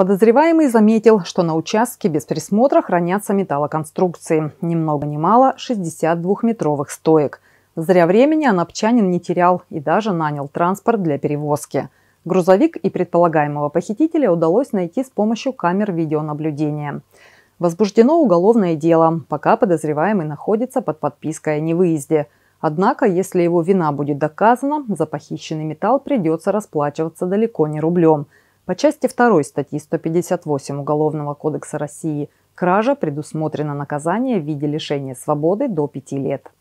Подозреваемый заметил, что на участке без присмотра хранятся металлоконструкции. Ни много ни мало 62-метровых стоек. Зря времени анапчанин не терял и даже нанял транспорт для перевозки. Грузовик и предполагаемого похитителя удалось найти с помощью камер видеонаблюдения. Возбуждено уголовное дело, пока подозреваемый находится под подпиской о невыезде. Однако, если его вина будет доказана, за похищенный металл придется расплачиваться далеко не рублем – по части 2 статьи 158 Уголовного кодекса России кража предусмотрено наказание в виде лишения свободы до 5 лет.